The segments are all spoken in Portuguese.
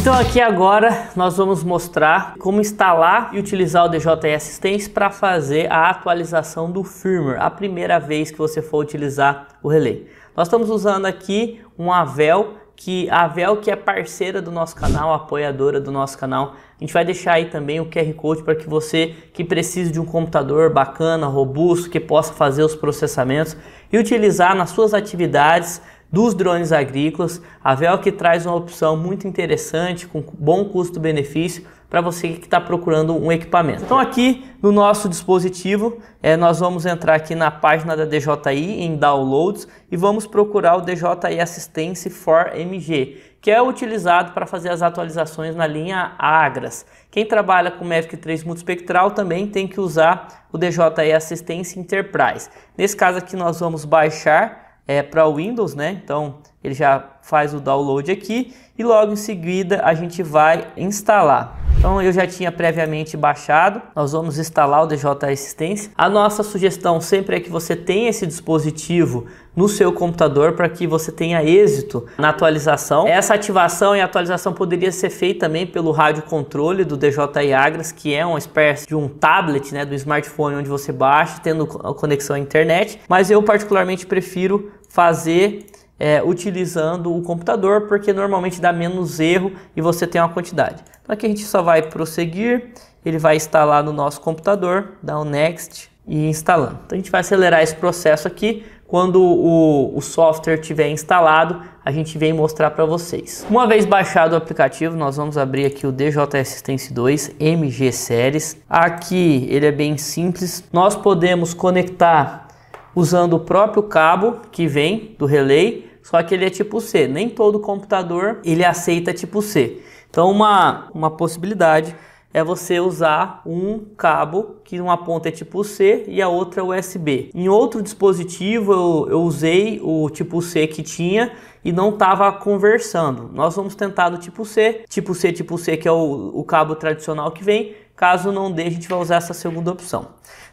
Então aqui agora nós vamos mostrar como instalar e utilizar o DJI Stance para fazer a atualização do firmware, a primeira vez que você for utilizar o relay. Nós estamos usando aqui um Avel, que a Avel que é parceira do nosso canal, apoiadora do nosso canal. A gente vai deixar aí também o QR Code para que você que precisa de um computador bacana, robusto, que possa fazer os processamentos e utilizar nas suas atividades dos drones agrícolas. A VELC traz uma opção muito interessante, com bom custo-benefício, para você que está procurando um equipamento. Então aqui no nosso dispositivo, é, nós vamos entrar aqui na página da DJI em Downloads e vamos procurar o DJI Assistance for MG, que é utilizado para fazer as atualizações na linha Agras. Quem trabalha com Mavic 3 multispectral também tem que usar o DJI Assistance Enterprise. Nesse caso aqui nós vamos baixar é, para Windows, né? Então ele já faz o download aqui e logo em seguida a gente vai instalar. Então eu já tinha previamente baixado, nós vamos instalar o DJ Assistência. A nossa sugestão sempre é que você tenha esse dispositivo no seu computador para que você tenha êxito na atualização. Essa ativação e atualização poderia ser feita também pelo rádio controle do DJI Agras, que é uma espécie de um tablet, né, do smartphone onde você baixa, tendo conexão à internet, mas eu particularmente prefiro fazer é, utilizando o computador, porque normalmente dá menos erro e você tem uma quantidade. Então aqui a gente só vai prosseguir, ele vai instalar no nosso computador, dá o um next e instalando. Então a gente vai acelerar esse processo aqui, quando o, o software estiver instalado, a gente vem mostrar para vocês. Uma vez baixado o aplicativo, nós vamos abrir aqui o DJ Assistance 2 MG Series. Aqui ele é bem simples, nós podemos conectar usando o próprio cabo que vem do relay só que ele é tipo C. Nem todo computador ele aceita tipo C. Então uma, uma possibilidade é você usar um cabo que uma ponta é tipo C e a outra é USB. Em outro dispositivo eu, eu usei o tipo C que tinha e não estava conversando. Nós vamos tentar do tipo C, tipo C, tipo C que é o, o cabo tradicional que vem. Caso não dê, a gente vai usar essa segunda opção.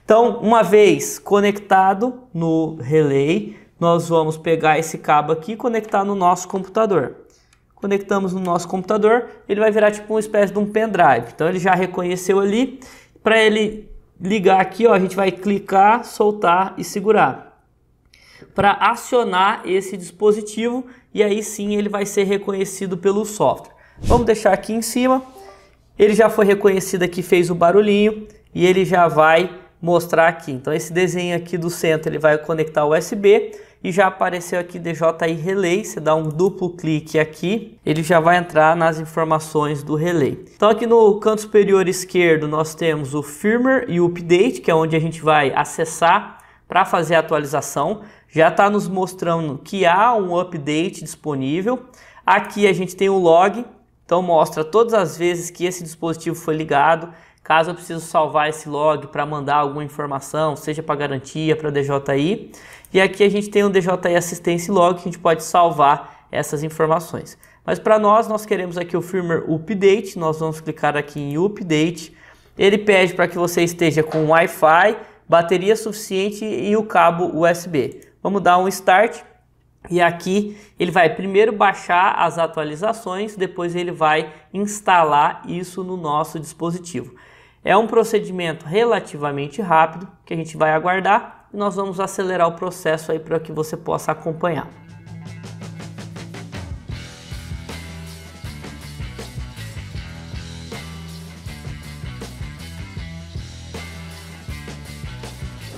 Então, uma vez conectado no relay, nós vamos pegar esse cabo aqui e conectar no nosso computador. Conectamos no nosso computador, ele vai virar tipo uma espécie de um pendrive. Então ele já reconheceu ali. Para ele ligar aqui, ó, a gente vai clicar, soltar e segurar. Para acionar esse dispositivo e aí sim ele vai ser reconhecido pelo software. Vamos deixar aqui em cima. Ele já foi reconhecido aqui, fez o barulhinho e ele já vai mostrar aqui. Então esse desenho aqui do centro ele vai conectar USB e já apareceu aqui DJI Relay, você dá um duplo clique aqui, ele já vai entrar nas informações do relay. Então aqui no canto superior esquerdo nós temos o firmware e o update, que é onde a gente vai acessar para fazer a atualização. Já está nos mostrando que há um update disponível. Aqui a gente tem o log, então mostra todas as vezes que esse dispositivo foi ligado Caso eu preciso salvar esse log para mandar alguma informação, seja para garantia, para DJI. E aqui a gente tem o um DJI Assistance Log, que a gente pode salvar essas informações. Mas para nós, nós queremos aqui o firmware Update, nós vamos clicar aqui em Update. Ele pede para que você esteja com Wi-Fi, bateria suficiente e o cabo USB. Vamos dar um Start. E aqui ele vai primeiro baixar as atualizações, depois ele vai instalar isso no nosso dispositivo. É um procedimento relativamente rápido que a gente vai aguardar e nós vamos acelerar o processo aí para que você possa acompanhar.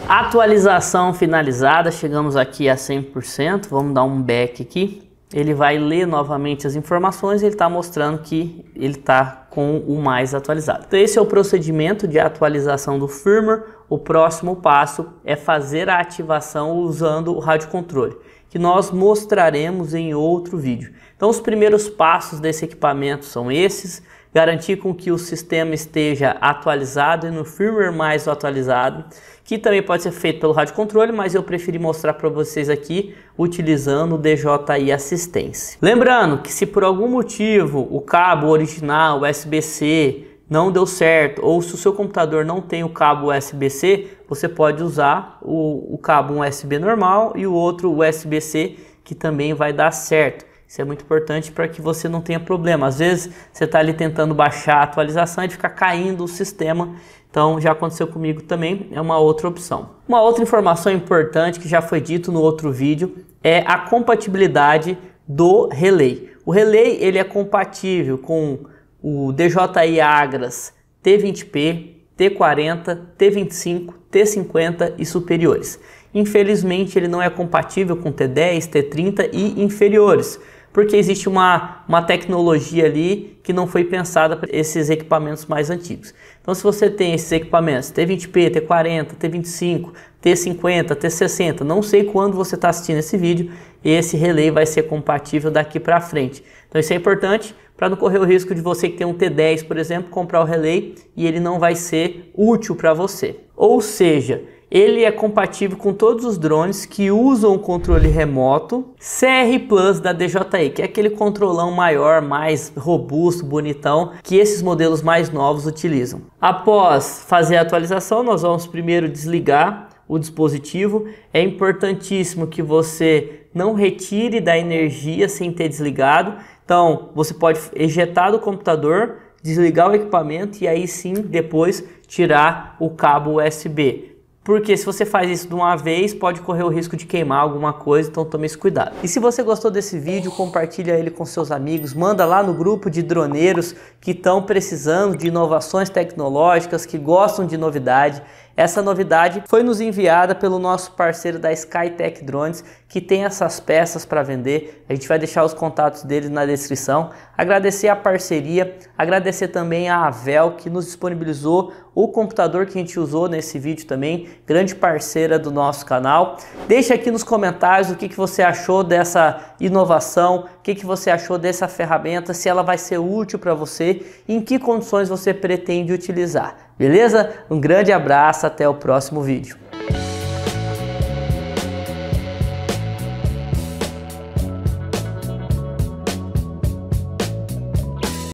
Atualização finalizada, chegamos aqui a 100%, vamos dar um back aqui ele vai ler novamente as informações e ele está mostrando que ele está com o mais atualizado. Então esse é o procedimento de atualização do firmware. O próximo passo é fazer a ativação usando o rádio controle que nós mostraremos em outro vídeo. Então os primeiros passos desse equipamento são esses, garantir com que o sistema esteja atualizado e no firmware mais atualizado, que também pode ser feito pelo rádio controle, mas eu preferi mostrar para vocês aqui utilizando o DJI Assistência. Lembrando que se por algum motivo o cabo original USB-C não deu certo, ou se o seu computador não tem o cabo USB-C, você pode usar o, o cabo USB normal e o outro USB-C que também vai dar certo. Isso é muito importante para que você não tenha problema. Às vezes você está ali tentando baixar a atualização e fica caindo o sistema. Então já aconteceu comigo também, é uma outra opção. Uma outra informação importante que já foi dito no outro vídeo é a compatibilidade do relay. O relay ele é compatível com o DJI Agras T20P, T40, T25, T50 e superiores. Infelizmente, ele não é compatível com T10, T30 e inferiores, porque existe uma, uma tecnologia ali que não foi pensada para esses equipamentos mais antigos. Então, se você tem esses equipamentos T20P, T40, T25, T50, T60, não sei quando você está assistindo esse vídeo, esse relay vai ser compatível daqui para frente. Então, isso é importante para não correr o risco de você que tem um T10, por exemplo, comprar o relay e ele não vai ser útil para você. Ou seja, ele é compatível com todos os drones que usam o controle remoto CR Plus da DJI, que é aquele controlão maior, mais robusto, bonitão, que esses modelos mais novos utilizam. Após fazer a atualização, nós vamos primeiro desligar o dispositivo. É importantíssimo que você não retire da energia sem ter desligado. Então, você pode ejetar do computador, desligar o equipamento e aí sim depois tirar o cabo USB. Porque se você faz isso de uma vez, pode correr o risco de queimar alguma coisa, então tome esse cuidado. E se você gostou desse vídeo, compartilha ele com seus amigos, manda lá no grupo de droneiros que estão precisando de inovações tecnológicas, que gostam de novidade. Essa novidade foi nos enviada pelo nosso parceiro da Skytech Drones, que tem essas peças para vender. A gente vai deixar os contatos deles na descrição. Agradecer a parceria, agradecer também a Avel que nos disponibilizou o computador que a gente usou nesse vídeo também, grande parceira do nosso canal. Deixe aqui nos comentários o que, que você achou dessa inovação, que, que você achou dessa ferramenta, se ela vai ser útil para você e em que condições você pretende utilizar. Beleza? Um grande abraço, até o próximo vídeo.